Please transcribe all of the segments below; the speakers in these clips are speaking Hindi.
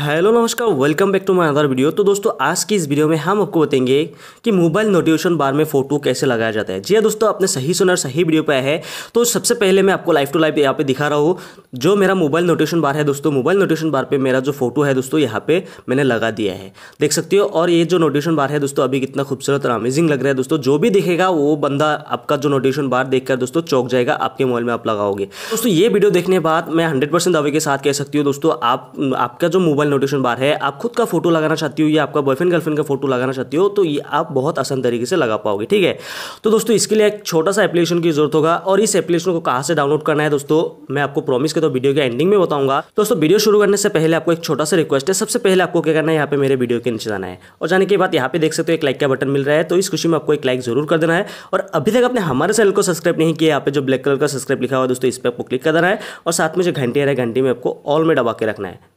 हेलो नमस्कार welcome back to my other video तो दोस्तों आज की इस वीडियो में हम आपको बताएंगे कि मोबाइल नोटिफिकेशन बार में फोटो कैसे लगाया जाता है जी हाँ दोस्तों आपने सही सुना सही वीडियो पे है तो सबसे पहले मैं आपको लाइव टू लाइव यहाँ पे दिखा रहा हूँ जो मेरा मोबाइल नोटिफिकेशन बार है दोस्तों मोबाइल नोटिफिकेशन बार पर मेरा जो फोटो है दोस्तों यहाँ पे मैंने लगा दिया है देख सकते हो और ये जो नोटिफिकेशन बार है दोस्तों अभी कितना खूबसूरत और अमेजिंग लग रहा है दोस्तों जो भी देखेगा वो बंदा आपका जो नोटिफिकेशन बार देखकर दोस्तों चौक जाएगा आपके मोबाइल में आप लगाओगे दोस्तों ये वीडियो देखने बाद मैं हंड्रेड परसेंट के साथ कह सकती हूँ दोस्तों आपका जो मोबाइल नोटेशन बार है आप खुद का फोटो लगाना चाहती हो या आपका बॉयफ्रेंड गर्लफ्रेंड का फोटो लगाना चाहती हो तो ये आप बहुत आसान तरीके से लगा पाओगे ठीक है तो दोस्तों इसके लिए एक छोटा सा एप्लीकेशन की जरूरत होगा और इस एप्लीकेशन को कहाँ से डाउनलोड करना है दोस्तों मैं आपको प्रॉमिस करता हूँ वीडियो के एंडिंग तो में बताऊंगा दोस्तों वीडियो शुरू करने से पहले आपको एक छोटा सा रिक्वेस्ट है सबसे पहले आपको क्या करना है यहाँ पे मेरे वीडियो के नीचे जाना है और जाने के बाद यहाँ पे देख सकते हो एक लाइक का बटन मिल रहा है तो इस खुशी में आपको एक लाइक जरूर कर देना है और अभी तक आपने हमारे चैनल को सब्सक्राइब नहीं किया यहाँ पे जो ब्लैक कलर का सब्सक्राइब लिखा हुआ है दोस्तों इस पर आपको क्लिक कर देना है और साथ में जो घंटे आ रहा है घंटे में आपको ऑल में डबा के रखना है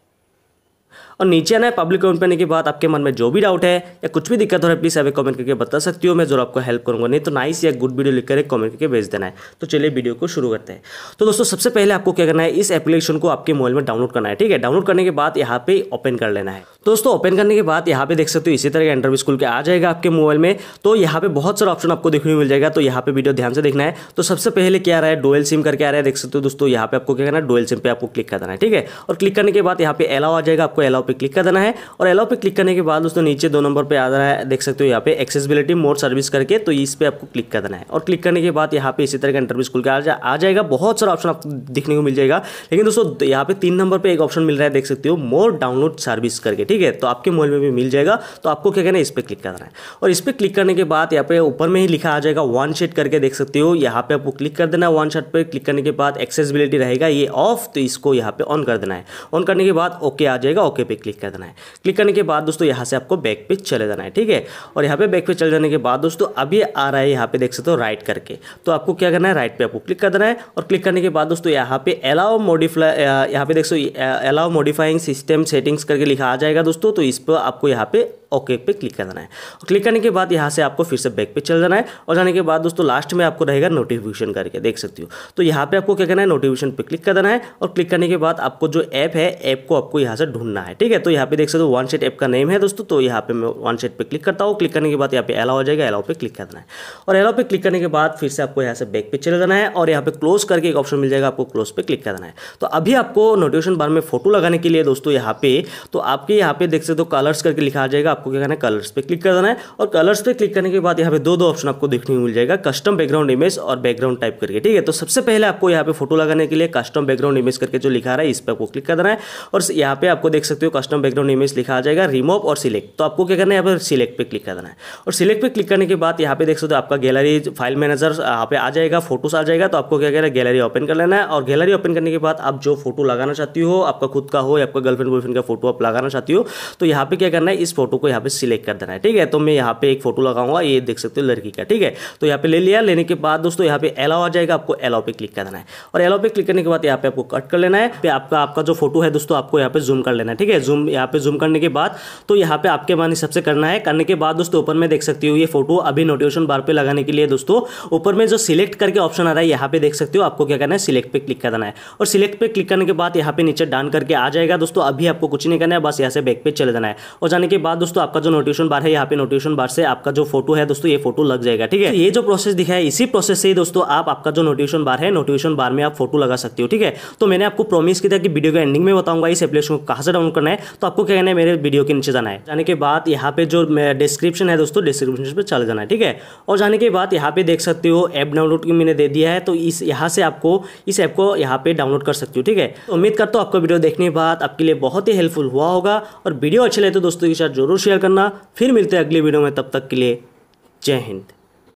और नीचे आना है पब्लिक कमेंट करने के बाद आपके मन में जो भी डाउट है या कुछ भी दिक्कत हो रहा है प्लीज़ अभी कमेंट करके बता सकती हो मैं जरूर आपको हेल्प करूँगा नहीं तो नाइस या गुड वीडियो लिख कर कमेंट करके भेज देना है तो चलिए वीडियो को शुरू करते हैं तो दोस्तों सबसे पहले आपको क्या करना है इस एप्लीकेशन को आपके मोबाइल में डाउनलोड करना है ठीक है डाउनलोड करने के बाद यहाँ पे ओपन कर लेना है तो दोस्तों ओपन करने के बाद यहाँ पे देख सकते हो इसी तरह का इंटरव्यू स्कूल के आ जाएगा आपके मोबाइल में तो यहाँ पे बहुत सारे ऑप्शन आपको देखने को मिल जाएगा तो यहाँ पे वीडियो ध्यान से देखना है तो सबसे पहले क्या रहा है डोयल सिम करके आ रहा है देख सकते हो दोस्तों यहाँ पे आपको क्या करना है डोयल सिम पे आपको क्लिक कर देना है ठीक है और क्लिक करने के बाद यहाँ पे एलाओ आ जाएगा आपको एलाओ पे क्लिक कर देना है और एलाओ पे क्लिक करने के बाद दोस्तों नीचे दो नंबर पर आ रहा है देख सकते हो यहाँ पे एक्सेसिबिलिटी मोड सर्विस करके तो इस पर आपको क्लिक कर देना है और क्लिक करने के बाद यहाँ पे इसी तरह का इंटरव्यू स्कूल का आ जाएगा बहुत सारा ऑप्शन आपको देखने को मिल जाएगा लेकिन दोस्तों यहाँ पे तीन नंबर पर एक ऑप्शन मिल रहा है देख सकते हो मोर डाउनलोड सर्विस करके ठीक है तो आपके मोबाइल में भी मिल जाएगा तो आपको क्या कहना है इस पर क्लिक करना है और इस पर क्लिक करने के बाद यहाँ पे ऊपर में ही लिखा आ जाएगा वन शेट करके देख सकते हो यहाँ पे आपको क्लिक कर देना है वन शॉट पर क्लिक करने के बाद एक्सेसिबिलिटी रहेगा ये ऑफ तो इसको यहाँ पे ऑन कर देना है ऑन करने के बाद ओके आ जाएगा ओके पे क्लिक कर देना है क्लिक करने के बाद दोस्तों यहाँ से आपको बैक पे चले जाना है ठीक है और यहाँ पे बैक पे चले जाने के बाद दोस्तों अभी आ रहा है यहाँ पे देख सकते हो राइट करके तो आपको क्या करना है राइट पे आपको क्लिक कर देना है और क्लिक करने के बाद दोस्तों यहाँ पे अलाउ मॉडिफाई यहाँ पे देख so allow modifying system settings करके लिखा आ जाएगा दोस्तों तो इस पर आपको यहाँ पे ओके पे क्लिक कर देना है और क्लिक करने के बाद यहाँ से आपको फिर से बैक पे चल जाना है और जाने के बाद दोस्तों लास्ट में आपको रहेगा नोटिफिकेशन करके देख सकती हो तो यहाँ पे आपको क्या करना है नोटिफिकेशन पे क्लिक कर देना है और क्लिक करने के बाद आपको जो ऐप है ऐप को आपको यहाँ से ढूंढना है ठीक है तो यहाँ पे देख सकते हो वन सेट ऐप का नेम है दोस्तों तो यहाँ पे मैं वन सेट पे क्लिक करता हूँ क्लिक करने के बाद यहाँ पे अलाउ हो जाएगा अलाउ पे क्लिक कर देना है और अलाउ पर क्लिक करने के बाद फिर से आपको यहाँ से बैक पे चले जाना है और यहाँ पे क्लोज करके एक ऑप्शन मिल जाएगा आपको क्लोज पे क्लिक कर देना है तो अभी आपको नोटिफिकेशन बार में फोटो लगाने के लिए दोस्तों यहाँ पे तो आपके यहाँ पे देख सकते हो कलर्स करके लिखा जाएगा आपको क्या करना है कलर्स पे क्लिक कर देना है और कलर्स पे क्लिक करने के बाद यहाँ पे दो दो ऑप्शन आपको देखने को मिल जाएगा कस्टम बैकग्राउंड इमेज और बैकग्राउंड टाइप करके ठीक है तो सबसे पहले आपको यहाँ पे फोटो लगाने के लिए कस्टम बैकग्राउंड इमेज करके जो लिखा रहा है इस पर आपको क्लिक कर देना है और यहाँ पे आपको देख सकते हो कस्टम बैकग्राउंड इमेज लिखा आ जाएगा रिमोव और सिलेक्ट तो आपको क्या करना है यहाँ पर सिलेक्ट पर क्लिक कर देना है और सिलेक्ट पर क्लिक करने के बाद यहाँ पे देख सकते हो आपका गैलरी फाइल मैनेजर यहाँ पे आ जाएगा फोटोस आ जाएगा तो आपको क्या करना है गैलरी ओपन कर लेना है और गैलरी ओपन करने के बाद आप जो फोटो लगाना चाहती हो आपका खुद का हो या आपका गर्लफ्रेंड बॉयफ्रेंड का फोटो आप लगाना चाहती हो तो यहाँ पे क्या करना है इस फोटो को यहाँ पे सिलेक्ट कर देना है ठीक है तो मैं यहाँ पे एक फोटो लगाऊंगा ये देख सकते हो लड़की का ठीक है तो यहाँ पे ले लिया लेने के बाद दोस्तों यहाँ पे एलाव आ जाएगा आपको एलाव पे क्लिक कर देना है और एलाव पे क्लिक करने के बाद यहाँ पे आपको कट कर लेना है फिर आपका आपका जो फोटो है दोस्तों आपको यहाँ पे जूम कर लेना है ठीक है जूम यहाँ पे जूम करने के बाद तो यहाँ पे आपके मान हिसाब से करना है करने के बाद दोस्तों ऊपर में देख सकती हूँ ये फोटो अभी नोटिफिकेशन बार पे लगाने के लिए दोस्तों ऊपर में जो सिलेक्ट करके ऑप्शन आ रहा है यहाँ पे देख सकते हो आपको क्या करना है सिलेक्ट पे क्लिक कर देना है और सिलेक्ट पे क्लिक करने के बाद यहाँ पे नीचे डान करके आ जाएगा दोस्तों अभी आपको कुछ नहीं करना है बस यहाँ से बैक पे चले जाना है और जाने के बाद दोस्तों आपका जो नोटिफिकेशन बार है यहाँ पे नोटिफिकेशन बार से आपका जो फोटो है दोस्तों ये फोटो लग जाएगा ठीक है तो ये जो प्रोसेस दिखा है इसी प्रोसेस से ही दोस्तों आप आपका जो नोटिफिकेशन बार है नोटिफिकेशन बार में आप फोटो लगा सकते हो ठीक है तो मैंने आपको प्रॉमिस किया कि वीडियो के एंडिंग में बताऊंगा इस एप्लीकेशन को कहाँ से डाउनलोड करना है तो आपको क्या कहना है मेरे वीडियो के नीचे जाना है जाने के बाद यहाँ पे जो डिस्क्रिप्शन है दोस्तों डिस्क्रिप्शन पर चल जाना है ठीक है और जाने के बाद यहाँ पे देख सकते हो ऐप डाउनलोड मैंने दे दिया है तो इस यहाँ से आपको इस ऐप को यहाँ पे डाउनलोड कर सकती हो ठीक है तो उम्मीद करता हूँ आपका वीडियो देखने के बाद आपके लिए बहुत ही हेल्पफुल हुआ होगा और वीडियो अच्छे लगे तो दोस्तों के साथ जरूर शेयर करना फिर मिलते हैं अगले वीडियो में तब तक के लिए जय हिंद